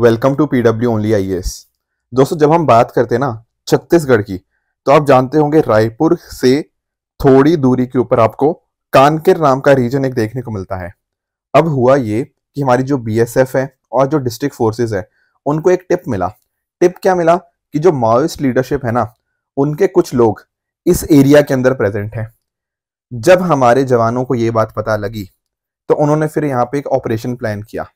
Welcome to PW only S दोस्तों जब हम बात करते हैं ना छत्तीसगढ़ की तो आप जानते होंगे रायपुर से थोड़ी दूरी के ऊपर आपको कानकेर नाम का रीजन एक देखने को मिलता है अब हुआ ये कि हमारी जो बीएसएफ है और जो डिस्ट्रिक्ट फोर्सेज है उनको एक टिप मिला टिप क्या मिला कि जो माओइस्ट लीडरशिप है ना उनके कुछ लोग इस एरिया के अंदर प्रेजेंट हैं जब हमारे जवानों को ये बात पता लगी तो उन्होंने फिर यहाँ पे एक ऑपरेशन प्लान किया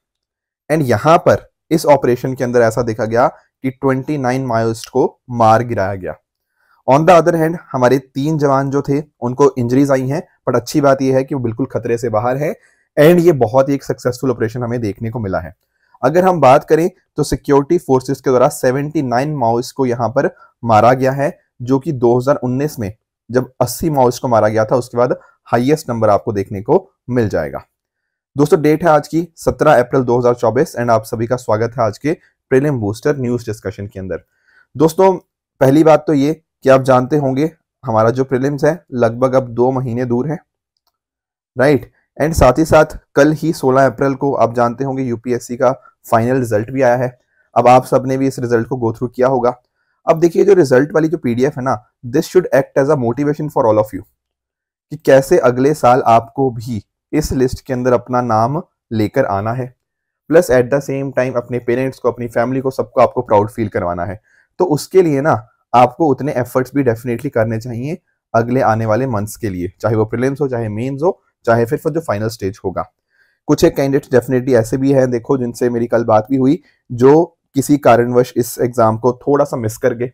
एंड यहाँ पर इस ऑपरेशन के अंदर ऐसा देखा गया कि 29 माओस्ट को मार गिराया गया ऑन द अदर हैंड हमारे तीन जवान जो थे उनको इंजरीज आई हैं बट अच्छी बात यह है कि वो बिल्कुल खतरे से बाहर है एंड ये बहुत ही एक सक्सेसफुल ऑपरेशन हमें देखने को मिला है अगर हम बात करें तो सिक्योरिटी फोर्सेस के द्वारा 79 माओइस्ट को यहाँ पर मारा गया है जो कि 2019 में जब 80 माओइस्ट को मारा गया था उसके बाद हाईएस्ट नंबर आपको देखने को मिल जाएगा दोस्तों डेट है आज की 17 अप्रैल 2024 एंड आप सभी का स्वागत है आज के प्रीलिम बूस्टर न्यूज डिस्कशन के अंदर दोस्तों पहली बात तो ये कि आप जानते होंगे हमारा जो प्रीलिम्स है लगभग अब दो महीने दूर है राइट एंड साथ ही साथ कल ही 16 अप्रैल को आप जानते होंगे यूपीएससी का फाइनल रिजल्ट भी आया है अब आप सबने भी इस रिजल्ट को गो थ्रू किया होगा अब देखिए जो रिजल्ट वाली जो पीडीएफ है ना this should act as a motivation for all of you कि कैसे अगले साल आपको भी इस लिस्ट के अंदर अपना नाम लेकर आना है plus at the same time अपने पेरेंट्स को अपनी फैमिली को सबको आपको प्राउड फील करवाना है तो उसके लिए ना आपको उतने एफर्ट्स भी डेफिनेटली करने चाहिए अगले आने वाले मंथ्स के लिए चाहे वो प्रिलिम्स हो चाहे मेन्स हो चाहे फिर जो फाइनल स्टेज होगा कुछ एक कैंडिडेट्स डेफिनेटली ऐसे भी हैं देखो जिनसे मेरी कल बात भी हुई जो किसी कारणवश इस एग्ज़ाम को थोड़ा सा मिस कर गए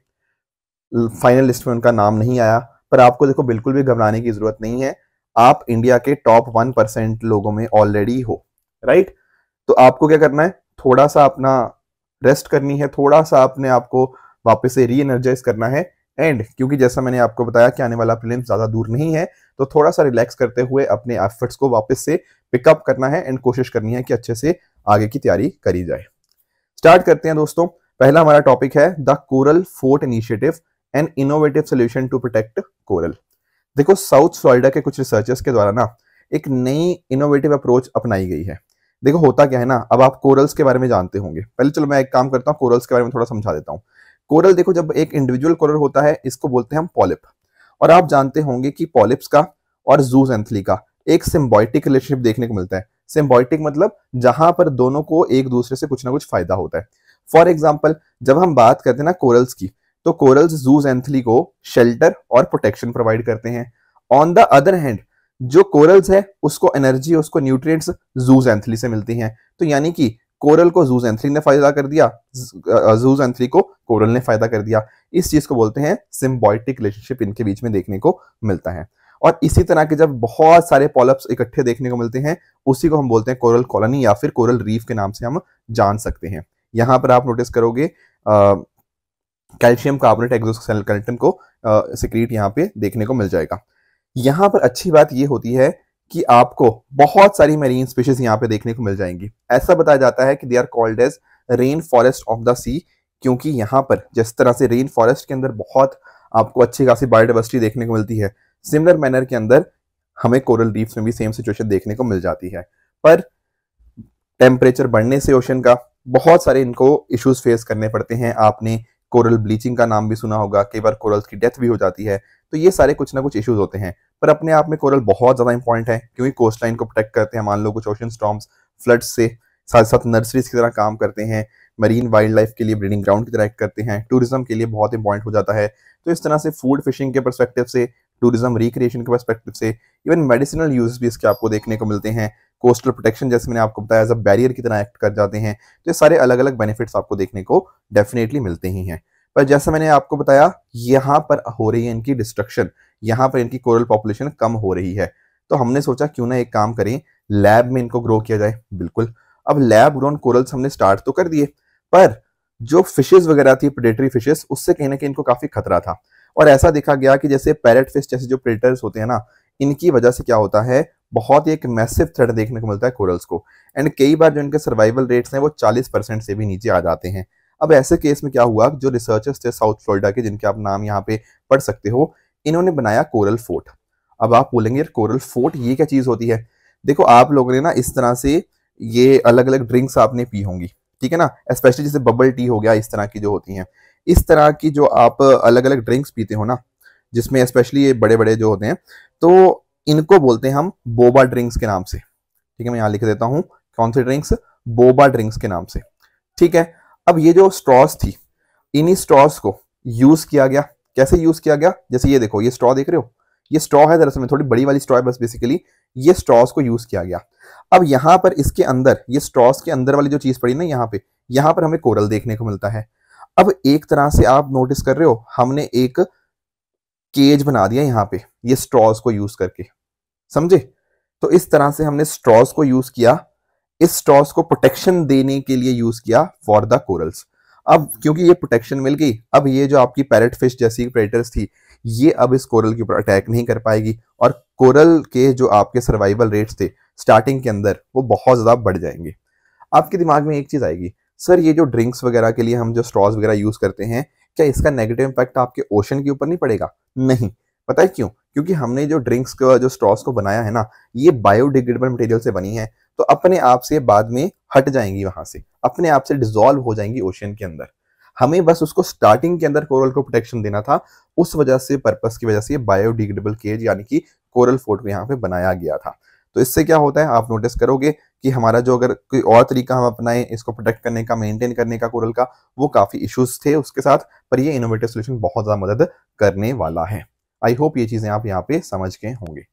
फाइनल लिस्ट में उनका नाम नहीं आया पर आपको देखो बिल्कुल भी घबराने की ज़रूरत नहीं है आप इंडिया के टॉप वन परसेंट लोगों में ऑलरेडी हो राइट तो आपको क्या करना है थोड़ा सा अपना रेस्ट करनी है थोड़ा सा अपने आपको वापस से री एनर्जाइज करना है एंड क्योंकि जैसा मैंने आपको बताया कि आने वाला प्रीलिम्स ज़्यादा दूर नहीं है तो थोड़ा सा रिलैक्स करते हुए अपने एफर्ट्स को वापस से पिकअप करना है एंड कोशिश करनी है कि अच्छे से आगे की तैयारी करी जाए स्टार्ट करते हैं दोस्तों पहला हमारा टॉपिक है the coral fort initiative and innovative solution to protect coral देखो साउथ फ्लोरिडा के कुछ रिसर्चर्स के द्वारा ना एक नई इनोवेटिव अप्रोच अपनाई गई है देखो होता क्या है ना अब आप कोरल्स के बारे में जानते होंगे पहले चलो मैं एक काम करता हूँ कोरल्स के बारे में थोड़ा समझा देता हूँ कोरल देखो जब एक इंडिविजुअल कोरल होता है इसको बोलते हैं हम पॉलिप और आप जानते होंगे कि पॉलिप्स का और जूस एंथली का एक सिम्बॉयटिक रिलेशनशिप देखने को मिलता है सिम्बॉयटिक मतलब जहां पर दोनों को एक दूसरे से कुछ ना कुछ फायदा होता है फॉर एग्जाम्पल जब हम बात करते हैं ना कोरल्स की तो कोरल्स जूज एंथली को शेल्टर और प्रोटेक्शन प्रोवाइड करते हैं ऑन द अदर हैंड जो कोरल्स है उसको एनर्जी उसको न्यूट्रिएंट्स जूज एंथली से मिलती हैं तो यानी कि कोरल को जूज एंथली ने फायदा कर दिया जूज एंथली को कोरल ने फायदा कर दिया इस चीज को बोलते हैं सिम्बॉयटिक रिलेशनशिप इनके बीच में देखने को मिलता है और इसी तरह के जब बहुत सारे पॉलप्स इकट्ठे देखने को मिलते हैं उसी को हम बोलते हैं कोरल कॉलोनी या फिर कोरल रीफ के नाम से हम जान सकते हैं यहाँ पर आप नोटिस करोगे कैल्शियम कार्बोनेट एक्सोस्केलेटन को सिक्रीट यहाँ पे देखने को मिल जाएगा यहाँ पर अच्छी बात ये होती है कि आपको बहुत सारी मरीन स्पीशीज यहाँ पे देखने को मिल जाएंगी ऐसा बताया जाता है कि they are called as rain forest of the sea क्योंकि यहाँ पर जिस तरह से रेन फॉरेस्ट के अंदर बहुत आपको अच्छी खासी बायोडाइवर्सिटी देखने को मिलती है सिमिलर मैनर के अंदर हमें कोरल रीफ्स में भी सेम सिचुएशन देखने को मिल जाती है पर टेम्परेचर बढ़ने से ओशन का बहुत सारे इनको इश्यूज फेस करने पड़ते हैं आपने कोरल ब्लीचिंग का नाम भी सुना होगा कई बार कोरल्स की डेथ भी हो जाती है तो ये सारे कुछ ना कुछ इश्यूज होते हैं पर अपने आप में कोरल बहुत ज़्यादा इंपॉर्टेंट है क्योंकि कोस्ट लाइन को प्रोटेक्ट करते हैं मान लो कुछ ओशन स्टॉम्स फ्लड्स से साथ साथ नर्सरीज की तरह काम करते हैं मरीन वाइल्ड लाइफ के लिए ब्रीडिंग ग्राउंड की तरह करते हैं टूरिज्म के लिए बहुत इंपॉर्टेंट हो जाता है तो इस तरह से फूड फिशिंग के परस्पेक्टिव से टूरिज्म रिक्रिएशन के परस्पेक्टिव से इवन मेडिसिनल यूज भी इसके आपको देखने को मिलते हैं कोस्टल प्रोटेक्शन जैसे मैंने आपको बताया एज अ बैरियर की तरह एक्ट कर जाते हैं तो ये सारे अलग अलग बेनिफिट्स आपको देखने को डेफिनेटली मिलते ही हैं पर जैसा मैंने आपको बताया यहाँ पर हो रही है इनकी डिस्ट्रक्शन यहाँ पर इनकी कोरल पॉपुलेशन कम हो रही है तो हमने सोचा क्यों ना एक काम करें लैब में इनको ग्रो किया जाए बिल्कुल अब लैब ग्रोन कोरल्स हमने स्टार्ट तो कर दिए पर जो फिशेज वगैरह थी प्रेडेटरी फिशेज उससे कहीं ना कहीं इनको काफी खतरा था और ऐसा देखा गया कि जैसे पैरेट फिश जैसे जो प्रेटर्स होते हैं ना इनकी वजह से क्या होता है बहुत ही एक मैसिव थ्रेड देखने को मिलता है कोरल्स को एंड कई बार जो इनके सर्वाइवल रेट्स हैं वो 40 परसेंट से भी नीचे आ जाते हैं अब ऐसे केस में क्या हुआ जो रिसर्चर्स थे साउथ फ्लोरिडा के जिनके आप नाम यहाँ पे पढ़ सकते हो इन्होंने बनाया कोरल फोर्ट अब आप बोलेंगे यार कोरल फोर्ट ये क्या चीज़ होती है देखो आप लोगों ने ना इस तरह से ये अलग अलग ड्रिंक्स आपने पी होंगी ठीक है ना स्पेशली जैसे बबल टी हो गया इस तरह की जो होती हैं इस तरह की जो आप अलग अलग ड्रिंक्स पीते हो ना जिसमें स्पेशली ये बड़े बड़े जो होते हैं तो इनको बोलते हैं हम बोबा ड्रिंक्स के नाम से ठीक है मैं यहाँ लिख देता हूँ कौन से ड्रिंक्स बोबा ड्रिंक्स के नाम से ठीक है अब ये जो स्ट्रॉस थी इन्हीं स्ट्रॉस को यूज किया गया कैसे यूज किया गया जैसे ये देखो ये स्ट्रॉ देख रहे हो ये स्ट्रॉ है दरअसल में थोड़ी बड़ी वाली स्ट्रॉ है बस बेसिकली ये स्ट्रॉस को यूज किया गया अब यहाँ पर इसके अंदर ये स्ट्रॉस के अंदर वाली जो चीज पड़ी ना यहाँ पे यहाँ पर हमें कोरल देखने को मिलता है अब एक तरह से आप नोटिस कर रहे हो हमने एक केज बना दिया यहाँ पे ये स्ट्रॉज को यूज करके समझे तो इस तरह से हमने स्ट्रॉज को यूज किया इस स्ट्रॉज को प्रोटेक्शन देने के लिए यूज किया फॉर द कोरल्स अब क्योंकि ये प्रोटेक्शन मिल गई अब ये जो आपकी पैरट फिश जैसी प्रेटर्स थी ये अब इस कोरल के ऊपर अटैक नहीं कर पाएगी और कोरल के जो आपके सर्वाइवल रेट्स थे स्टार्टिंग के अंदर वो बहुत ज़्यादा बढ़ जाएंगे आपके दिमाग में एक चीज़ आएगी सर ये जो ड्रिंक्स वगैरह के लिए हम जो स्ट्रॉज वगैरह यूज़ करते हैं क्या इसका नेगेटिव इम्पैक्ट आपके ओशन के ऊपर नहीं पड़ेगा नहीं पता है क्यों क्योंकि हमने जो ड्रिंक्स का जो स्ट्रॉस को बनाया है ना ये बायोडिग्रेडेबल मटेरियल से बनी है तो अपने आप से बाद में हट जाएंगी वहां से अपने आप से डिजोल्व हो जाएंगी ओशन के अंदर हमें बस उसको स्टार्टिंग के अंदर कोरल को प्रोटेक्शन देना था उस वजह से पर्पस की वजह से बायोडिग्रेडेबल केज यानी कि कोरल फोर्ट को यहाँ पे बनाया गया था तो इससे क्या होता है आप नोटिस करोगे कि हमारा जो अगर कोई और तरीका हम अपनाएं इसको प्रोटेक्ट करने का मेंटेन करने का कोरल का वो काफ़ी इश्यूज थे उसके साथ पर ये इनोवेटिव सोल्यूशन बहुत ज़्यादा मदद करने वाला है आई होप ये चीज़ें आप यहाँ पे समझ गए होंगे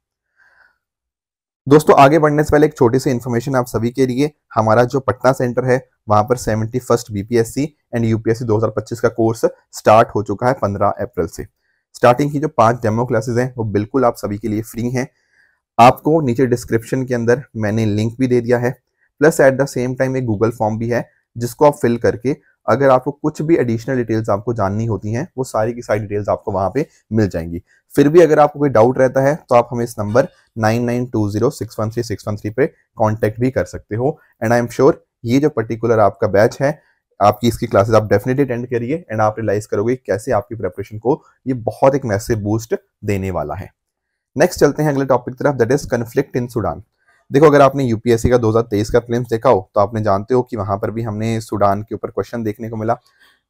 दोस्तों आगे बढ़ने से पहले एक छोटी सी इन्फॉर्मेशन आप सभी के लिए हमारा जो पटना सेंटर है वहां पर seventy first BPSC and UPSC 2025 का कोर्स स्टार्ट हो चुका है 15 अप्रैल से स्टार्टिंग की जो पांच डेमो क्लासेस हैं वो बिल्कुल आप सभी के लिए फ्री हैं आपको नीचे डिस्क्रिप्शन के अंदर मैंने लिंक भी दे दिया है plus at the same time एक गूगल फॉर्म भी है जिसको आप फिल करके अगर आपको कुछ भी एडिशनल डिटेल्स आपको जाननी होती हैं वो सारी की सारी डिटेल्स आपको वहाँ पे मिल जाएंगी फिर भी अगर आपको कोई डाउट रहता है तो आप हमें इस number nine nine two zero six one three six one three पे कॉन्टैक्ट भी कर सकते हो एंड आई एम श्योर ये जो पर्टिकुलर आपका बैच है आपकी इसकी क्लासेस आप डेफिनेटली अटेंड करिए एंड आप रियलाइज करोगे कैसे आपकी प्रेपरेशन को ये बहुत एक मैसेज बूस्ट देने वाला है नेक्स्ट चलते हैं अगले टॉपिक तरफ that is conflict in Sudan देखो अगर आपने यूपीएससी का 2023 का प्लेम्स देखा हो तो आपने जानते हो कि वहां पर भी हमने सूडान के ऊपर क्वेश्चन देखने को मिला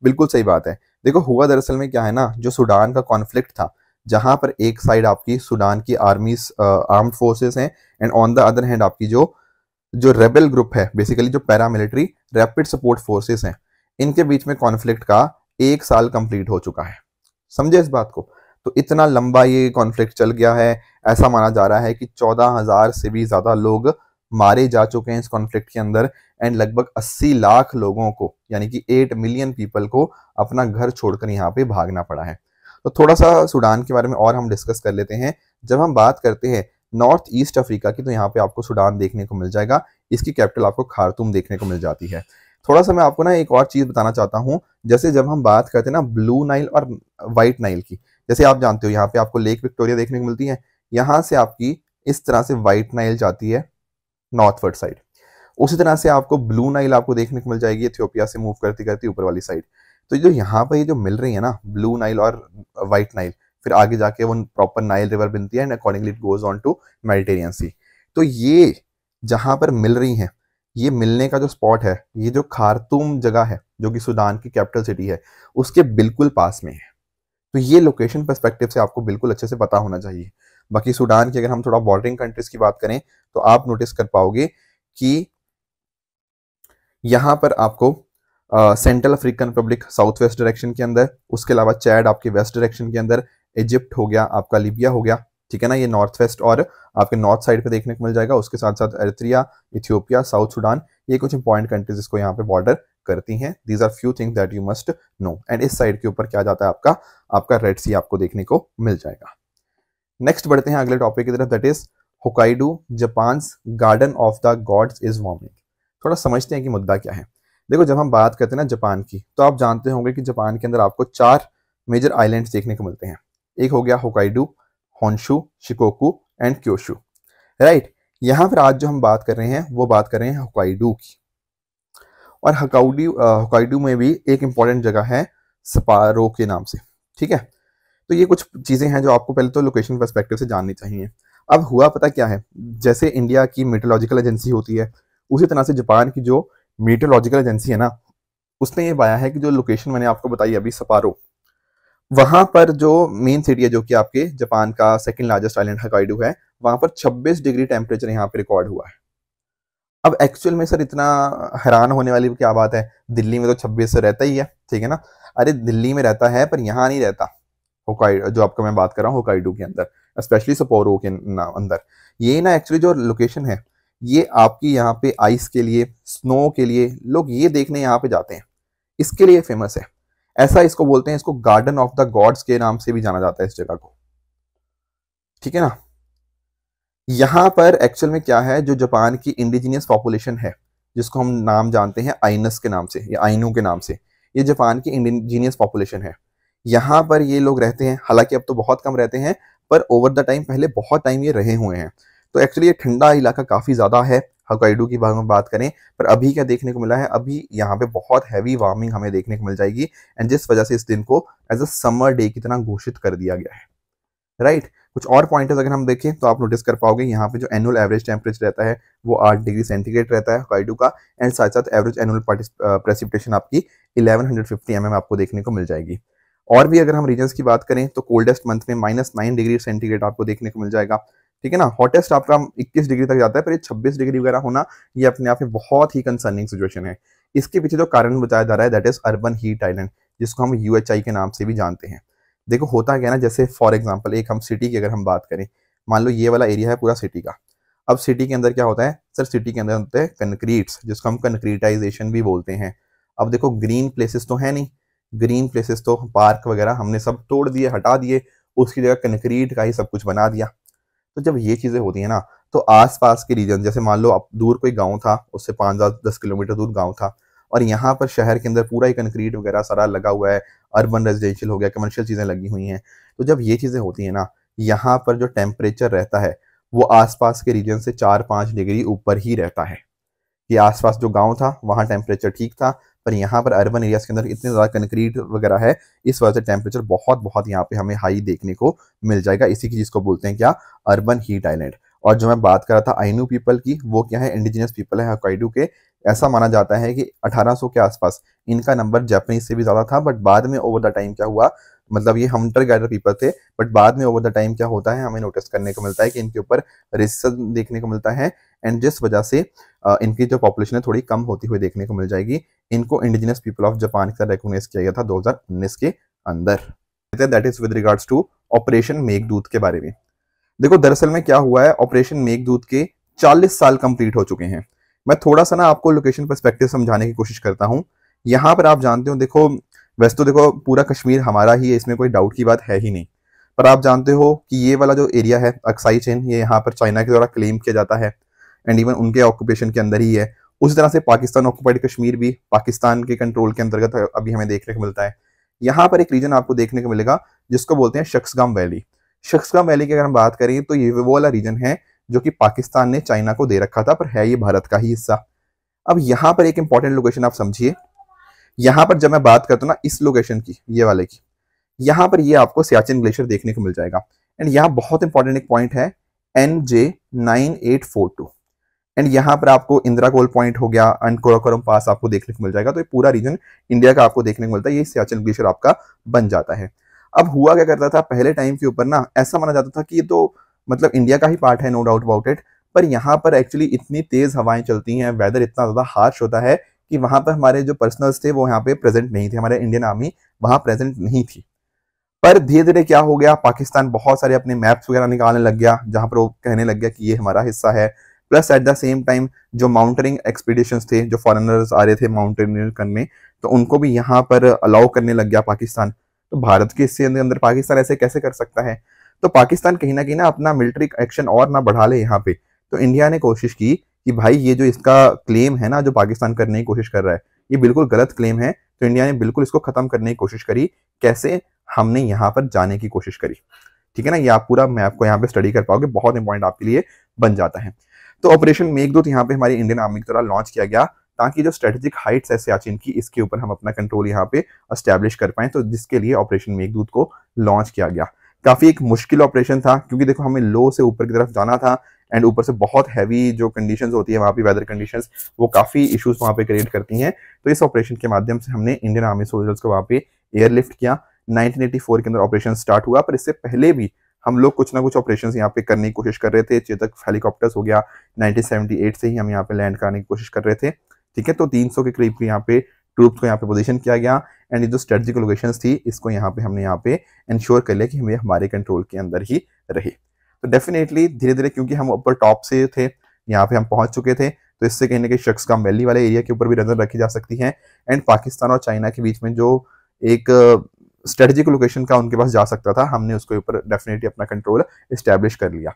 बिल्कुल सही बात है देखो हुआ दरअसल में क्या है ना जो सूडान का कॉन्फ्लिक्ट था जहां पर एक साइड आपकी सूडान की आर्मी आर्म्ड फोर्सेज हैं and on the other hand आपकी जो जो रेबल ग्रुप है बेसिकली जो पैरामिलिट्री रैपिड सपोर्ट फोर्सेस हैं इनके बीच में कॉन्फ्लिक्ट का एक साल कंप्लीट हो चुका है समझे इस बात को तो इतना लंबा ये कॉन्फ्लिक्ट चल गया है ऐसा माना जा रहा है कि चौदह हज़ार से भी ज़्यादा लोग मारे जा चुके हैं इस कॉन्फ्लिक्ट के अंदर एंड लगभग 80 लाख लोगों को यानी कि 8 मिलियन पीपल को अपना घर छोड़कर यहाँ पे भागना पड़ा है तो थोड़ा सा सूडान के बारे में और हम डिस्कस कर लेते हैं जब हम बात करते हैं नॉर्थ ईस्ट अफ्रीका की तो यहाँ पे आपको सूडान देखने को मिल जाएगा इसकी कैपिटल आपको खारतूम देखने को मिल जाती है थोड़ा सा मैं आपको ना एक और चीज़ बताना चाहता हूँ जैसे जब हम बात करते हैं ना ब्लू नाइल और वाइट नाइल की जैसे आप जानते हो यहाँ पे आपको लेक विक्टोरिया देखने को मिलती है यहाँ से आपकी इस तरह से वाइट नाइल जाती है नॉर्थवर्ड साइड उसी तरह से आपको ब्लू नाइल आपको देखने को मिल जाएगी इथियोपिया से मूव करती करती ऊपर वाली साइड तो जो यहाँ पर ये जो मिल रही है ना ब्लू नाइल और वाइट नाइल फिर आगे जाके वो प्रॉपर नाइल रिवर बनती है and accordingly it goes on to Mediterranean sea तो ये जहां पर मिल रही हैं ये मिलने का जो स्पॉट है ये जो खारतूम जगह है जो कि सुडान की कैपिटल सिटी है उसके बिल्कुल पास में है तो ये लोकेशन परस्पेक्टिव से आपको बिल्कुल अच्छे से पता होना चाहिए बाकी सूडान की अगर हम थोड़ा बॉर्डरिंग कंट्रीज की बात करें तो आप नोटिस कर पाओगे कि यहाँ पर आपको central African republic south west direction के अंदर उसके अलावा चैड आपके वेस्ट डायरेक्शन के अंदर इजिप्ट हो गया आपका लीबिया हो गया ठीक है ना ये नॉर्थ वेस्ट और आपके नॉर्थ साइड पे देखने को मिल जाएगा उसके साथ साथ एरिथ्रिया इथियोपिया साउथ सूडान ये कुछ इंपॉर्टेंट कंट्रीज इसको यहाँ पे बॉर्डर करती हैं these are few things that you must know and इस साइड के ऊपर क्या जाता है आपका आपका रेड सी आपको देखने को मिल जाएगा नेक्स्ट बढ़ते हैं अगले टॉपिक की तरफ that is Hokkaido Japan garden of the gods is warming थोड़ा समझते हैं कि मुद्दा क्या है देखो जब हम बात करते हैं ना जापान की तो आप जानते होंगे कि जापान के अंदर आपको चार मेजर आइलैंड्स देखने को मिलते हैं एक हो गया Hokkaido Honshu Shikoku and Kyushu right यहाँ पर आज जो हम बात कर रहे हैं वो बात कर रहे हैं होकाइडू की और हकाउडी हकाइडू में भी एक इम्पॉर्टेंट जगह है सपारो के नाम से ठीक है तो ये कुछ चीज़ें हैं जो आपको पहले तो लोकेशन परस्पेक्टिव से जाननी चाहिए अब हुआ पता क्या है जैसे इंडिया की मीटोलॉजिकल एजेंसी होती है उसी तरह से जापान की जो मीटोलॉजिकल एजेंसी है ना उसने ये पाया है कि जो लोकेशन मैंने आपको बताई अभी सपारो वहां पर जो मेन सिटी है जो कि आपके जापान का सेकेंड लार्जेस्ट आइलैंड हकाइडू है वहां पर 26 डिग्री टेम्परेचर यहाँ पे रिकॉर्ड हुआ है अब एक्चुअल में सर इतना हैरान होने वाली क्या बात है दिल्ली में तो छब्बीस सौ रहता ही है ठीक है ना अरे दिल्ली में रहता है पर यहाँ नहीं रहता होकाइडो जो आपका मैं बात कर रहा हूँ होकाइडो के अंदर स्पेशली सपोरो के अंदर ये ना एक्चुअली जो लोकेशन है ये आपकी यहाँ पे आइस के लिए स्नो के लिए लोग ये देखने यहाँ पे जाते हैं इसके लिए फेमस है ऐसा इसको बोलते हैं इसको गार्डन ऑफ द गॉड्स के नाम से भी जाना जाता है इस जगह को ठीक है ना यहाँ पर एक्चुअल में क्या है जो जापान की इंडिजीनियस पॉपुलेशन है जिसको हम नाम जानते हैं आइनस के नाम से या आइनू के नाम से ये जापान की इंडिजीनियस पॉपुलेशन है यहाँ पर ये लोग रहते हैं हालांकि अब तो बहुत कम रहते हैं पर ओवर द टाइम पहले बहुत टाइम ये रहे हुए हैं तो एक्चुअली ये ठंडा इलाका काफ़ी ज़्यादा है हकाइडो की बारे में बात करें पर अभी क्या देखने को मिला है अभी यहाँ पे बहुत हैवी वार्मिंग हमें देखने को मिल जाएगी एंड जिस वजह से इस दिन को एज अ समर डे की तरह घोषित कर दिया गया है राइट right? कुछ और पॉइंट अगर हम देखें तो आप नोटिस कर पाओगे यहाँ पे जो एनुअल एवरेज टेम्परेचर रहता है वो आठ डिग्री सेंटीग्रेड रहता है होकाइडो का एंड साथ साथ एवरेज एनुअल प्रेसिपिटेशन आपकी 1150 हंड्रेड mm आपको देखने को मिल जाएगी और भी अगर हम रीजन्स की बात करें तो कोल्डेस्ट मंथ में माइनस नाइन डिग्री सेंटीग्रेड आपको देखने को मिल जाएगा ठीक है ना हॉटेस्ट आपका इक्कीस डिग्री तक जाता है पर ये छब्बीस डिग्री वगैरह होना ये अपने आप में बहुत ही कंसर्निंग सिचुएशन है इसके पीछे जो कारण बताया जा रहा है that is urban heat island जिसको हम यूएचआई के नाम से भी जानते हैं देखो होता क्या ना जैसे फॉर एग्जाम्पल एक हम सिटी की अगर हम बात करें मान लो ये वाला एरिया है पूरा सिटी का अब सिटी के अंदर क्या होता है सर सिटी के अंदर होते हैं कंक्रीट्स जिसको हम कंक्रीटाइजेशन भी बोलते हैं अब देखो ग्रीन प्लेसेस तो है नहीं ग्रीन प्लेसेस तो पार्क वगैरह हमने सब तोड़ दिए हटा दिए उसकी जगह कंक्रीट का ही सब कुछ बना दिया तो जब ये चीज़ें होती हैं ना तो आसपास के रीजन जैसे मान लो अब दूर कोई गांव था उससे पाँच दस किलोमीटर दूर गांव था और यहाँ पर शहर के अंदर पूरा ही कंक्रीट वगैरह सारा लगा हुआ है अर्बन रेजिडेंशियल हो गया कमर्शियल चीज़ें लगी हुई हैं तो जब ये चीज़ें होती हैं ना यहाँ पर जो टेम्परेचर रहता है वो आसपास के रीजन से चार पाँच डिग्री ऊपर ही रहता है ये आसपास जो गांव था वहाँ टेम्परेचर ठीक था पर यहाँ पर अर्बन एरियाज के अंदर इतने ज़्यादा कंक्रीट वगैरह है इस वजह से टेम्परेचर बहुत बहुत यहाँ पे हमें हाई देखने को मिल जाएगा इसी की को बोलते हैं क्या अर्बन हीट आइलैंड और जो मैं बात कर रहा था आइनू पीपल की वो क्या है इंडिजिनियस पीपल है हकाइडू के ऐसा माना जाता है कि 1800 के आसपास इनका नंबर जापानीज से भी ज़्यादा था बट बाद में ओवर द टाइम क्या हुआ मतलब ये हंटर गैडर पीपल थे बट बाद में ओवर द टाइम क्या होता है हमें नोटिस करने को मिलता है कि इनके ऊपर रिस्क देखने को मिलता है एंड जिस वजह से इनकी जो पॉपुलेशन है थोड़ी कम होती हुई देखने को मिल जाएगी इनको इंडिजिनियस पीपल ऑफ जापान का रिकोगनाइज किया गया था दो के अंदर that is with regards to operation Meghdoot के बारे में देखो दरअसल में क्या हुआ है ऑपरेशन मेघदूत के 40 साल कंप्लीट हो चुके हैं मैं थोड़ा सा ना आपको लोकेशन परस्पेक्टिव समझाने की कोशिश करता हूँ यहाँ पर आप जानते हो देखो वैसे तो देखो पूरा कश्मीर हमारा ही है इसमें कोई डाउट की बात है ही नहीं पर आप जानते हो कि ये वाला जो एरिया है अक्साई चेन ये यहाँ पर चाइना के द्वारा क्लेम किया जाता है एंड इवन उनके ऑक्यूपेशन के अंदर ही है उसी तरह से पाकिस्तान ऑक्यूपाइड कश्मीर भी पाकिस्तान के कंट्रोल के अंतर्गत अभी हमें देखने को मिलता है यहाँ पर एक रीजन आपको देखने को मिलेगा जिसको बोलते हैं शख्सगाम वैली शख्सगाम वैली की अगर हम बात करें तो ये वो वाला रीजन है जो कि पाकिस्तान ने चाइना को दे रखा था पर है ये भारत का ही हिस्सा अब यहाँ पर एक इंपॉर्टेंट लोकेशन आप समझिए यहाँ पर जब मैं बात करता हूँ ना इस लोकेशन की ये वाले की यहाँ पर ये आपको सियाचिन ग्लेशियर देखने को मिल जाएगा एंड यहाँ बहुत इंपॉर्टेंट एक पॉइंट है N J nine eight four two and यहाँ पर आपको इंदिरा कोल पॉइंट हो गया एंड कोराकोरम पास आपको देखने को मिल जाएगा तो ये पूरा रीजन इंडिया का आपको देखने को मिलता है ये सियाचिन ग्लेशियर आपका बन जाता है अब हुआ क्या करता था पहले टाइम के ऊपर ना ऐसा माना जाता था कि ये तो मतलब इंडिया का ही पार्ट है नो डाउट अबाउट इट पर यहाँ पर एक्चुअली इतनी तेज़ हवाएं चलती हैं वेदर इतना ज़्यादा हार्श होता है कि वहां पर हमारे जो पर्सनल्स थे वो यहाँ पे प्रेजेंट नहीं थे हमारे इंडियन आर्मी वहाँ प्रेजेंट नहीं थी पर धीरे धीरे क्या हो गया पाकिस्तान बहुत सारे अपने मैप्स वगैरह निकालने लग गया जहाँ पर वो कहने लग गया कि ये हमारा हिस्सा है plus at the same time जो माउंटेनिंग एक्सपीडिशन थे जो फॉरनर्स आ रहे थे माउंटेनियर करने तो उनको भी यहाँ पर अलाउ करने लग गया पाकिस्तान तो भारत के इससे अंदर पाकिस्तान ऐसे कैसे कर सकता है तो पाकिस्तान कहीं ना कहीं ना अपना मिलिट्री एक्शन और ना बढ़ा ले यहाँ पे तो इंडिया ने कोशिश की कि भाई ये जो इसका क्लेम है ना जो पाकिस्तान करने की कोशिश कर रहा है ये बिल्कुल गलत क्लेम है तो इंडिया ने बिल्कुल इसको ख़त्म करने की कोशिश करी कैसे हमने यहाँ पर जाने की कोशिश करी ठीक है ना ये आप पूरा मैं आपको यहाँ पे स्टडी कर पाओगे बहुत इंपॉर्टेंट आपके लिए बन जाता है तो ऑपरेशन मेघदूत यहाँ पे हमारी इंडियन आर्मी द्वारा लॉन्च किया गया ताकि जो स्ट्रेटेजिक हाइट्स है सियाचिन की इसके ऊपर हम अपना कंट्रोल यहाँ पे अस्टैब्लिश कर पाए तो जिसके लिए ऑपरेशन मेघदूत को लॉन्च किया गया काफ़ी एक मुश्किल ऑपरेशन था क्योंकि देखो हमें लो से ऊपर की तरफ जाना था एंड ऊपर से बहुत हैवी जो कंडीशंस होती है वहाँ पे वेदर कंडीशंस वो काफ़ी इश्यूज वहाँ पे क्रिएट करती हैं तो इस ऑपरेशन के माध्यम से हमने इंडियन आर्मी सोल्जर्स को वहाँ पे एयरलिफ्ट किया 1984 के अंदर ऑपरेशन स्टार्ट हुआ पर इससे पहले भी हम लोग कुछ ना कुछ ऑपरेशन यहाँ पे करने की कोशिश कर रहे थे चेतक हेलीकॉप्टर्स हो गया नाइनटीन से ही हम यहाँ पे लैंड कराने की कोशिश कर रहे थे ठीक है तो तीन के करीब यहाँ पे ट्रूप को यहाँ पे पोजिशन किया गया एंड जो स्ट्रेटजिक लोकेशन थी इसको यहाँ पे हमने यहाँ पे इंश्योर कर लिया कि हमें हमारे कंट्रोल के अंदर ही रहे तो डेफिनेटली धीरे धीरे क्योंकि हम ऊपर टॉप से थे यहाँ पे हम पहुंच चुके थे तो इससे कहने के शख्स का वैली वाले एरिया के ऊपर भी नजर रखी जा सकती है एंड पाकिस्तान और चाइना के बीच में जो एक स्ट्रेटेजिक uh, लोकेशन का उनके पास जा सकता था हमने उसके ऊपर डेफिनेटली अपना कंट्रोल इस्टेब्लिश कर लिया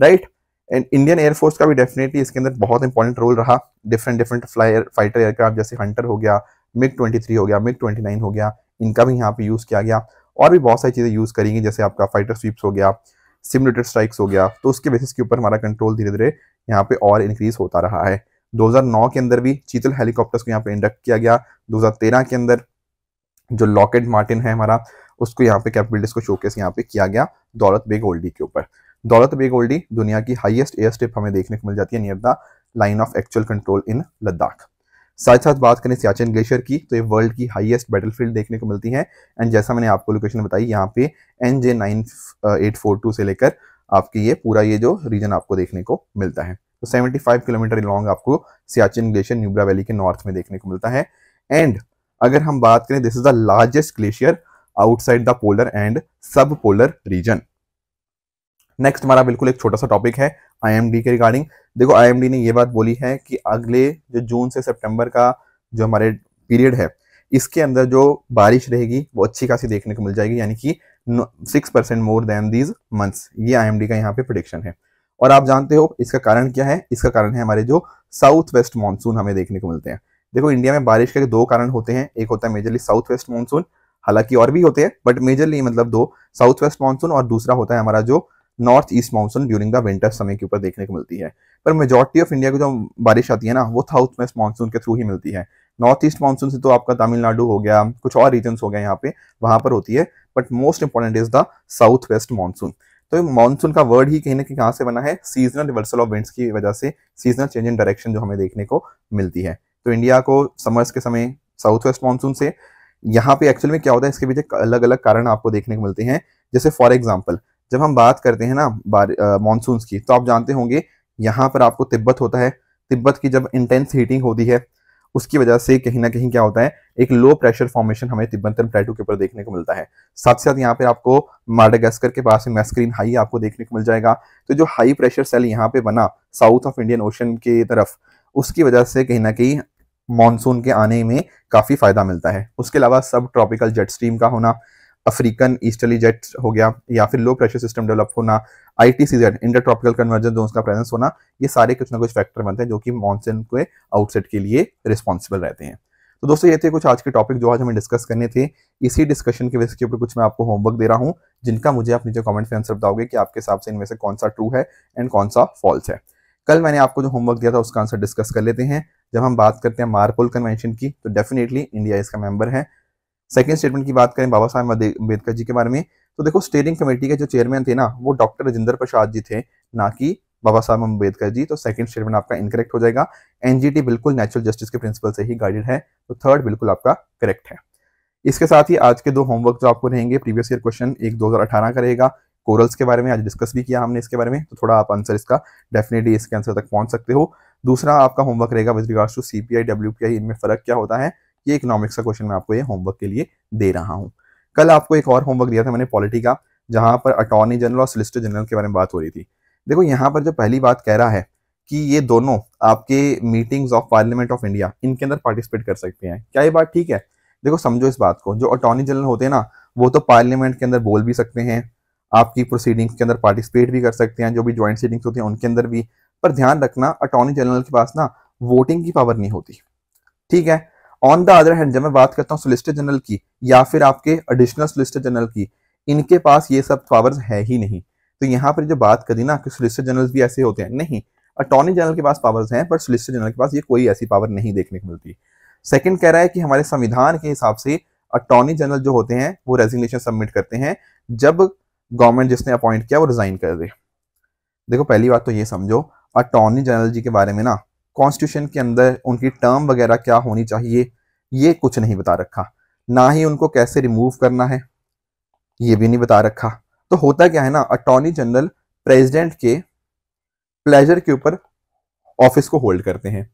राइट एंड इंडियन एयरफोर्स का भी डेफिनेटली इसके अंदर बहुत इंपॉर्टेंट रोल रहा different different fly fighter aircraft जैसे हंटर हो गया मिग ट्वेंटी हो गया मिग ट्वेंटी हो गया इनका भी यहाँ पे यूज़ किया गया और भी बहुत सारी चीज़ें यूज़ करेंगे जैसे आपका फाइटर स्वीप्स हो गया सिमुलेटेड स्ट्राइक्स हो गया तो उसके बेसिस के ऊपर हमारा कंट्रोल धीरे धीरे यहाँ पे और इंक्रीज होता रहा है 2009 के अंदर भी चीतल हेलीकॉप्टर्स को यहाँ पे इंडक्ट किया गया 2013 के अंदर जो लॉकेट मार्टिन है हमारा उसको यहाँ पे कैप को शोकेस यहाँ पे किया गया दौलत बे गोल्डी के ऊपर दौलत बे गोल्डी दुनिया की हाईएस्ट एयर स्टेप हमें देखने को मिल जाती है near the line of actual control in Ladakh साथ साथ बात करें सियाचिन ग्लेशियर की तो ये वर्ल्ड की हाईएस्ट बैटलफील्ड देखने को मिलती है एंड जैसा मैंने आपको लोकेशन बताई यहाँ पे N J nine eight four two से लेकर आपके ये पूरा ये जो रीजन आपको देखने को मिलता है तो फाइव किलोमीटर लॉन्ग आपको सियाचिन ग्लेशियर न्यूब्रा वैली के नॉर्थ में देखने को मिलता है एंड अगर हम बात करें this is the largest glacier outside the polar and sub polar region next हमारा बिल्कुल एक छोटा सा टॉपिक है आईएमडी के रिगार्डिंग देखो आईएमडी ने ये बात बोली है कि अगले जो जून से सितंबर का जो हमारे पीरियड है इसके अंदर जो बारिश रहेगी वो अच्छी खासी देखने को मिल जाएगी यानी कि six percent more than these months ये आई का यहाँ पे प्रोडिक्शन है और आप जानते हो इसका कारण क्या है इसका कारण है हमारे जो साउथ वेस्ट मानसून हमें देखने को मिलते हैं देखो इंडिया में बारिश के दो कारण होते हैं एक होता है मेजरली साउथ वेस्ट मानसून हालांकि और भी होते हैं बट मेजरली मतलब दो साउथ वेस्ट मानसून और दूसरा होता है हमारा जो north east monsoon during the winter समय के ऊपर देखने को मिलती है पर मेजोरिटी ऑफ इंडिया को जो बारिश आती है ना वो साउथ वेस्ट मानसून के थ्रू ही मिलती है नॉर्थ ईस्ट मानसून से तो आपका तमिलनाडु हो गया कुछ और रीजन हो गया यहाँ पे वहां पर होती है but most important is the south west monsoon तो मानसून का वर्ड ही कहीं ना कहीं कहाँ से बना है सीजनल रिवर्सल ऑफ विंड्स की वजह से सीजनल चेंज इन डायरेक्शन जो हमें देखने को मिलती है तो इंडिया को समर्स के समय साउथ वेस्ट मानसून से यहाँ पे एक्चुअल में क्या होता है इसके पीछे अलग अलग कारण आपको देखने को मिलते हैं जैसे फॉर एग्जाम्पल जब हम बात करते हैं ना मानसून की तो आप जानते होंगे यहाँ पर आपको तिब्बत होता है तिब्बत की जब इंटेंस हीटिंग होती है उसकी वजह से कहीं ना कहीं क्या होता है एक लो प्रेशर फॉर्मेशन हमें तिब्बतन प्लेटू के ऊपर देखने को मिलता है साथ ही साथ यहाँ पे आपको माडागास्कर के पास मैस्क्रीन हाई आपको देखने को मिल जाएगा तो जो हाई प्रेशर सेल यहाँ पे बना साउथ ऑफ इंडियन ओशन की तरफ उसकी वजह से कहीं ना कहीं मानसून के आने में काफ़ी फायदा मिलता है उसके अलावा सब ट्रॉपिकल जेट स्ट्रीम का होना अफ्रीकन ईस्टर्ली जेट हो गया या फिर लो प्रेशर सिस्टम डेवलप होना I T C Z tropical convergence जो उसका प्रेजेंस होना ये सारे कुछ ना कुछ फैक्टर बनते हैं जो कि मानसून के आउटसेट के लिए रिस्पॉन्सिबल रहते हैं तो दोस्तों ये थे कुछ आज के टॉपिक जो आज हमें डिस्कस करने थे इसी डिस्कशन के वजह के ऊपर कुछ मैं आपको होमवर्क दे रहा हूँ जिनका मुझे आप नीचे कमेंट में आंसर बताओगे कि आपके हिसाब से इनमें से कौन सा ट्रू है एंड कौन सा फॉल्स है कल मैंने आपको जो होमवर्क दिया था उसका आंसर डिस्कस कर लेते हैं जब हम बात करते हैं मारपोल कन्वेंशन की तो डेफिनेटली इंडिया इसका मेंबर है सेकेंड स्टेटमेंट की बात करें बाबा साहेब अम्बेडकर जी के बारे में तो देखो स्टेरिंग कमेटी के जो चेयरमैन थे ना वो डॉक्टर राजेंद्र प्रसाद जी थे ना कि बाबा साहब अम्बेडकर जी तो सेकंड स्टेटमेंट आपका इनकरेक्ट हो जाएगा एनजीटी बिल्कुल नेचुरल जस्टिस के प्रिंसिपल से ही गाइडेड है तो थर्ड बिल्कुल आपका करेक्ट है इसके साथ ही आज के दो होमवर्क जो आपको रहेंगे प्रीवियस ईयर क्वेश्चन एक दो का रहेगा कोरल्स के बारे में आज डिस्कस भी किया हमने इसके बारे में तो थोड़ा आप आंसर इसका डेफिनेटली इसके आंसर तक पहुंच सकते हो दूसरा आपका होमवर्क रहेगा with regard to CPI WPI इनमें फर्क क्या होता है ये इकोनॉमिक्स का क्वेश्चन मैं आपको ये होमवर्क के लिए दे रहा हूँ कल आपको एक और होमवर्क दिया था मैंने पॉलिटी का जहाँ पर अटॉर्नी जनरल और सोलिसिटर जनरल के बारे में बात हो रही थी देखो यहाँ पर जो पहली बात कह रहा है कि ये दोनों आपके meetings of parliament of India इनके अंदर पार्टिसिपेट कर सकते हैं क्या ये बात ठीक है देखो समझो इस बात को जो अटॉर्नी जनरल होते हैं ना वो तो पार्लियामेंट के अंदर बोल भी सकते हैं आपकी प्रोसीडिंग्स के अंदर पार्टिसिपेट भी कर सकते हैं जो भी ज्वाइंट सीटिंग्स होती हैं उनके अंदर भी पर ध्यान रखना अटॉर्नी जनरल के पास ना वोटिंग की पावर नहीं होती ठीक है ऑन द अदर हैंड जब मैं बात करता हूँ सोलिसिटर जनरल की या फिर आपके एडिशनल सोलिसिटर जनरल की इनके पास ये सब पावर्स है ही नहीं तो यहाँ पर जो बात करी ना कि सोलिसिटर जनरल भी ऐसे होते हैं नहीं अटॉर्नी जनरल के पास पावर्स हैं पर सोलिसिटर जनरल के पास ये कोई ऐसी पावर नहीं देखने को मिलती सेकेंड कह रहा है कि हमारे संविधान के हिसाब से अटॉर्नी जनरल जो होते हैं वो रेजिग्नेशन सबमिट करते हैं जब गवर्नमेंट जिसने अपॉइंट किया वो रिजाइन कर दे देखो पहली बात तो ये समझो अटॉर्नी जनरल जी के बारे में ना कॉन्स्टिट्यूशन के अंदर उनकी टर्म वगैरह क्या होनी चाहिए ये कुछ नहीं बता रखा ना ही उनको कैसे रिमूव करना है ये भी नहीं बता रखा तो होता क्या है ना अटॉर्नी जनरल प्रेसिडेंट के प्लेजर के ऊपर ऑफिस को होल्ड करते हैं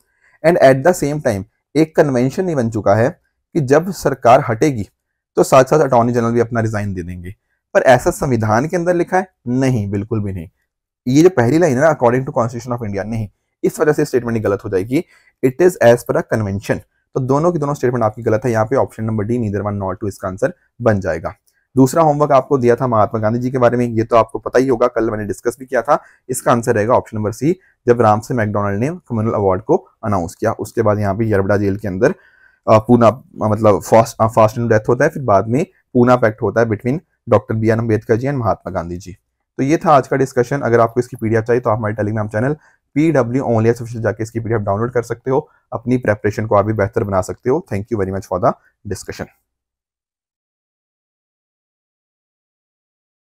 and at the same time एक कन्वेंशन ही बन चुका है कि जब सरकार हटेगी तो साथ साथ अटॉर्नी जनरल भी अपना रिजाइन दे देंगे पर ऐसा संविधान के अंदर लिखा है नहीं बिल्कुल भी नहीं ये जो पहली लाइन है ना according to constitution of India नहीं इस वजह से स्टेटमेंट गलत हो जाएगी it is as per a convention तो दोनों की दोनों स्टेटमेंट आपकी गलत है यहाँ पे option number D neither one not two इसका आंसर बन जाएगा दूसरा होमवर्क आपको दिया था महात्मा गांधी जी के बारे में ये तो आपको पता ही होगा कल मैंने डिस्कस भी किया था इसका आंसर रहेगा ऑप्शन नंबर सी जब राम से मैकडोनल्ड ने कम्युनल अवार्ड को अनाउंस किया उसके बाद यहाँ पे यरबडा जेल के अंदर पूना मतलब फास्ट फास्ट एंड डेथ होता है फिर बाद में पूना पैक्ट होता है between doctor B R Ambedkar ji and Mahatma Gandhi ji तो ये था आज का डिस्कशन अगर आपको इसकी पीडीएफ चाहिए तो आप हमारे Telegram channel P W only official जाके इसकी पीडीएफ डाउनलोड कर सकते हो अपनी प्रेपरेशन को आप भी बेहतर बना सकते हो thank you very much for the discussion